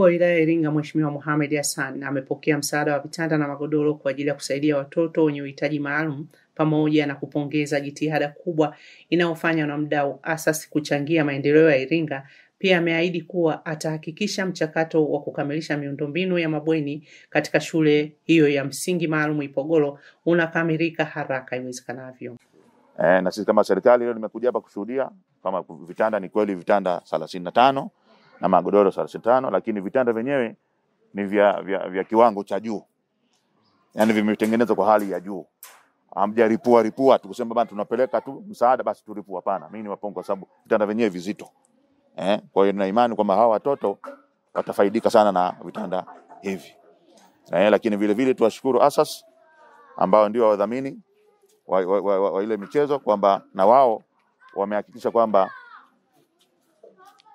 wa wilaya ya Iringa Mheshimiwa Mohamed Hassan amepokea msaada wa vitanda na magodoro kwa ajili ya kusaidia watoto wenye uhitaji maalum pamoja na kupongeza jitihada kubwa inayofanywa na mdau asasi kuchangia maendeleo ya Iringa. Pia ameahidi kuwa atahakikisha mchakato wa kukamilisha miundombinu ya mabweni katika shule hiyo ya msingi maalum Ipogolo unakamilika haraka iwezekanavyo. Eh, na sisi kama serikali leo nimekuja hapa kushuhudia kama vitanda ni kweli vitanda thelathini na tano na magodoro thelathini tano, lakini vitanda vyenyewe ni vya, vya, vya kiwango cha juu, yani vimetengenezwa kwa hali ya juu. Amja ripua tu kusema bana tunapeleka tu msaada basi turipua. Hapana, mimi ni wapongo kwa sababu vitanda vyenyewe vizito eh. Kwa hiyo nina imani kwamba hawa watoto watafaidika sana na vitanda hivi eh, lakini vile vile tuwashukuru asas ambao ndio wadhamini wa, wa, wa, wa, wa ile michezo kwamba na wao wamehakikisha kwamba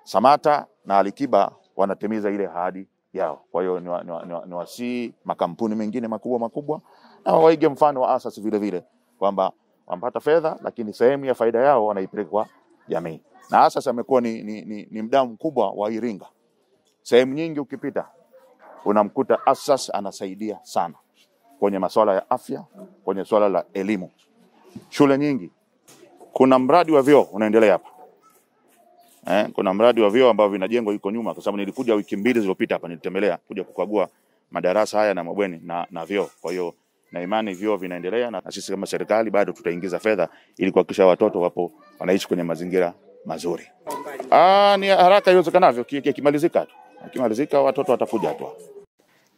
Samata na Alikiba wanatimiza ile ahadi yao. Kwa hiyo ni, wa, ni, wa, ni, wa, ni wasii makampuni mengine makubwa makubwa na waige mfano wa asasi vile vile kwamba wanapata fedha lakini sehemu ya faida yao wanaipeleka kwa jamii, na asasi amekuwa ni, ni, ni, ni mdau mkubwa wa Iringa. Sehemu nyingi ukipita unamkuta asasi anasaidia sana kwenye masuala ya afya, kwenye swala la elimu. Shule nyingi kuna mradi wa vyoo unaendelea hapa Eh, kuna mradi wa vyoo ambao vinajengwa yuko nyuma, kwa sababu nilikuja wiki mbili zilizopita hapa nilitembelea kuja kukagua madarasa haya na mabweni na, na vyoo. Kwa hiyo na imani vyoo vinaendelea na sisi kama serikali bado tutaingiza fedha ili kuhakikisha watoto wapo wanaishi kwenye mazingira mazuri. Aa, ah, ni haraka iwezekanavyo, kikimalizika tu, kimalizika watoto watakuja tu.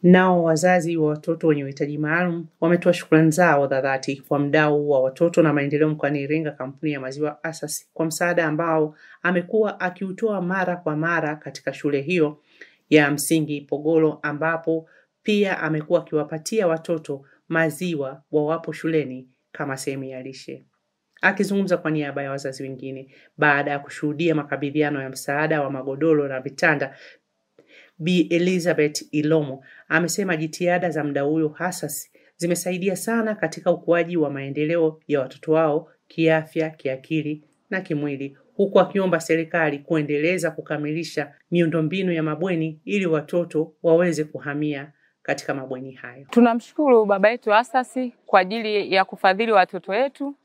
Nao wazazi wa watoto wenye uhitaji maalum wametoa shukrani zao za dhati kwa mdau wa watoto na maendeleo mkoani Iringa, kampuni ya maziwa asas kwa msaada ambao amekuwa akiutoa mara kwa mara katika shule hiyo ya msingi Pogolo, ambapo pia amekuwa akiwapatia watoto maziwa wawapo shuleni kama sehemu ya lishe. Akizungumza kwa niaba ya wazazi wengine baada ya kushuhudia makabidhiano ya msaada wa magodoro na vitanda b Elizabeth Ilomo amesema jitihada za mda huyo hasasi zimesaidia sana katika ukuaji wa maendeleo ya watoto wao kiafya, kiakili na kimwili, huku akiomba serikali kuendeleza kukamilisha miundombinu ya mabweni ili watoto waweze kuhamia katika mabweni hayo. Tunamshukuru baba yetu asasi kwa ajili ya kufadhili watoto wetu.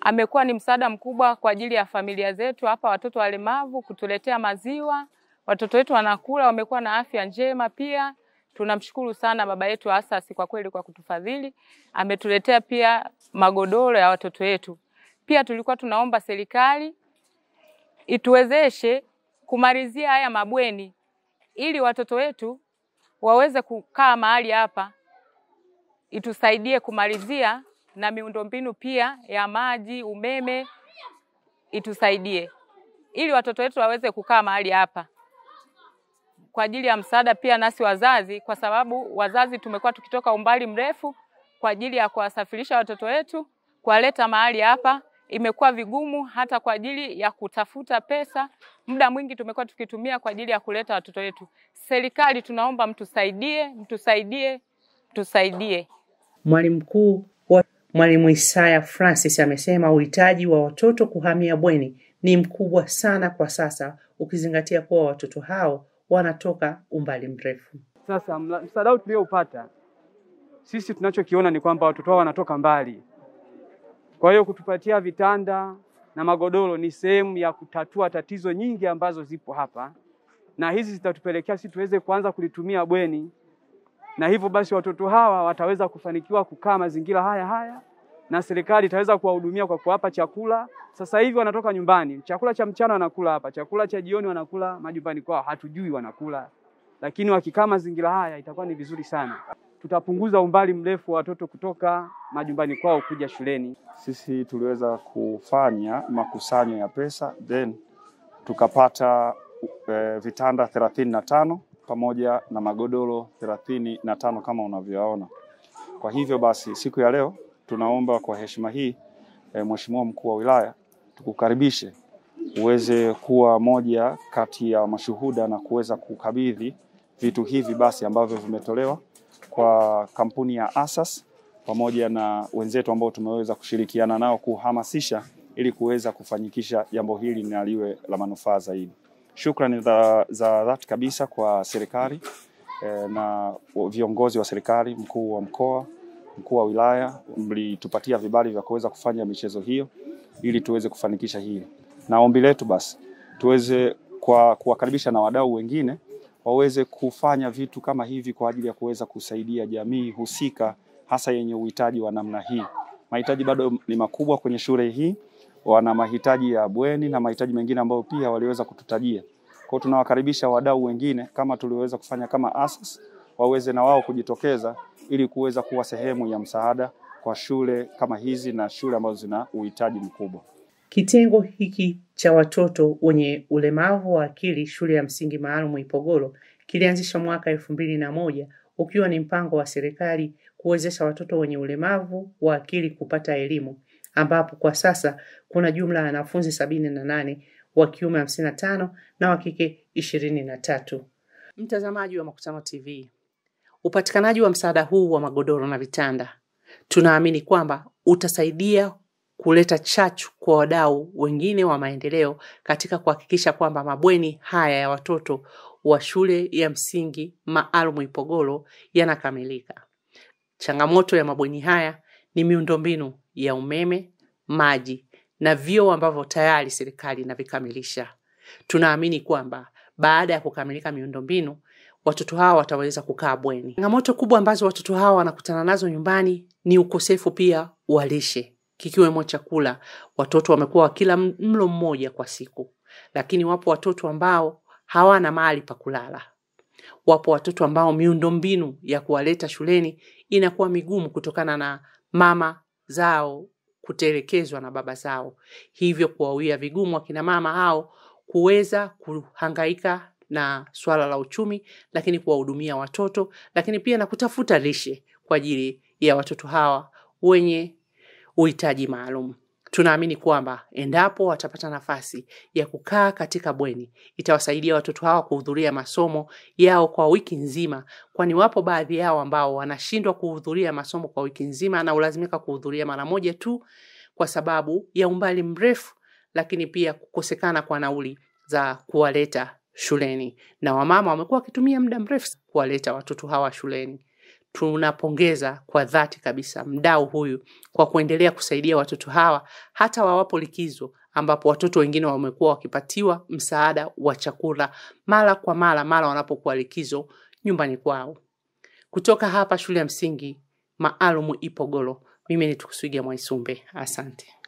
Amekuwa ni msaada mkubwa kwa ajili ya familia zetu hapa, watoto walemavu, kutuletea maziwa watoto wetu wanakula, wamekuwa na afya njema pia. Tunamshukuru sana baba yetu Asasi kwa kweli kwa kutufadhili, ametuletea pia magodoro ya watoto wetu. Pia tulikuwa tunaomba serikali ituwezeshe kumalizia haya mabweni ili watoto wetu waweze kukaa mahali hapa, itusaidie kumalizia na miundombinu pia ya maji, umeme, itusaidie ili watoto wetu waweze kukaa mahali hapa kwa ajili ya msaada pia nasi wazazi, kwa sababu wazazi tumekuwa tukitoka umbali mrefu kwa ajili ya kuwasafirisha watoto wetu kuwaleta mahali hapa. Imekuwa vigumu hata kwa ajili ya kutafuta pesa, muda mwingi tumekuwa tukitumia kwa ajili ya kuleta watoto wetu. Serikali tunaomba mtusaidie, mtusaidie, mtusaidie. Mwalimu mkuu Mwalimu Isaya Francis amesema uhitaji wa watoto kuhamia bweni ni mkubwa sana kwa sasa ukizingatia kuwa watoto hao wanatoka umbali mrefu. Sasa msaada tuliopata sisi, tunachokiona ni kwamba watoto hao wanatoka mbali, kwa hiyo kutupatia vitanda na magodoro ni sehemu ya kutatua tatizo nyingi ambazo zipo hapa, na hizi zitatupelekea sisi tuweze kuanza kulitumia bweni, na hivyo basi watoto hawa wataweza kufanikiwa kukaa mazingira haya haya na serikali itaweza kuwahudumia kwa kuwapa chakula. Sasa hivi wanatoka nyumbani, chakula cha mchana wanakula hapa, chakula cha jioni wanakula majumbani kwao, hatujui wanakula, lakini wakikaa mazingira haya itakuwa ni vizuri sana. Tutapunguza umbali mrefu wa watoto kutoka majumbani kwao kuja shuleni. Sisi tuliweza kufanya makusanyo ya pesa then tukapata e, vitanda thelathini na tano pamoja na magodoro thelathini na tano kama unavyoona. Kwa hivyo basi siku ya leo Tunaomba kwa heshima hii e, Mheshimiwa mkuu wa wilaya, tukukaribishe uweze kuwa moja kati ya mashuhuda na kuweza kukabidhi vitu hivi basi ambavyo vimetolewa kwa kampuni ya Asas pamoja na wenzetu ambao tumeweza kushirikiana nao kuhamasisha ili kuweza kufanyikisha jambo hili na liwe la manufaa zaidi. Shukrani za dhati kabisa kwa serikali eh, na viongozi wa serikali, mkuu wa mkoa mkuu wa wilaya mlitupatia vibali vya kuweza kufanya michezo hiyo ili tuweze kufanikisha hili, na ombi letu basi tuweze kwa kuwakaribisha na wadau wengine waweze kufanya vitu kama hivi kwa ajili ya kuweza kusaidia jamii husika hasa yenye uhitaji wa namna hii. Mahitaji bado ni makubwa kwenye shule hii, wana mahitaji ya bweni na mahitaji mengine ambayo pia waliweza kututajia. Kwa hiyo tunawakaribisha wadau wengine kama tuliweza kufanya kama ASAS waweze na wao kujitokeza ili kuweza kuwa sehemu ya msaada kwa shule kama hizi na shule ambazo zina uhitaji mkubwa. Kitengo hiki cha watoto wenye ulemavu wa akili shule ya msingi maalum Ipogoro kilianzishwa mwaka elfu mbili na moja ukiwa ni mpango wa serikali kuwezesha watoto wenye ulemavu wa akili kupata elimu ambapo kwa sasa kuna jumla ya wanafunzi sabini na nane wa kiume hamsini na tano na wa kike ishirini na tatu. Mtazamaji wa Makutano TV, Upatikanaji wa msaada huu wa magodoro na vitanda, tunaamini kwamba utasaidia kuleta chachu kwa wadau wengine wa maendeleo katika kuhakikisha kwamba mabweni haya ya watoto wa shule ya msingi maalum Ipogolo yanakamilika. Changamoto ya mabweni haya ni miundombinu ya umeme, maji na vyoo ambavyo tayari serikali inavikamilisha. Tunaamini kwamba baada ya kukamilika miundombinu, watoto hawa wataweza kukaa bweni. Changamoto kubwa ambazo watoto hawa wanakutana nazo nyumbani ni ukosefu pia wa lishe, kikiwemo chakula. Watoto wamekuwa wakila mlo mmoja kwa siku, lakini wapo watoto ambao hawana mali pa kulala. Wapo watoto ambao miundombinu ya kuwaleta shuleni inakuwa migumu kutokana na mama zao kutelekezwa na baba zao, hivyo kuwawia vigumu wakinamama hao kuweza kuhangaika na swala la uchumi, lakini kuwahudumia watoto, lakini pia na kutafuta lishe kwa ajili ya watoto hawa wenye uhitaji maalum. Tunaamini kwamba endapo watapata nafasi ya kukaa katika bweni, itawasaidia watoto hawa kuhudhuria masomo yao kwa wiki nzima, kwani wapo baadhi yao ambao wanashindwa kuhudhuria masomo kwa wiki nzima na ulazimika kuhudhuria mara moja tu kwa sababu ya umbali mrefu, lakini pia kukosekana kwa nauli za kuwaleta shuleni, na wamama wamekuwa wakitumia muda mrefu kuwaleta watoto hawa shuleni. Tunapongeza kwa dhati kabisa mdau huyu kwa kuendelea kusaidia watoto hawa hata wawapo likizo, ambapo watoto wengine wamekuwa wakipatiwa msaada wa chakula mara kwa mara mara wanapokuwa likizo nyumbani kwao. Kutoka hapa shule ya msingi maalumu Ipogolo, mimi ni Tukuswiga Mwaisumbe, asante.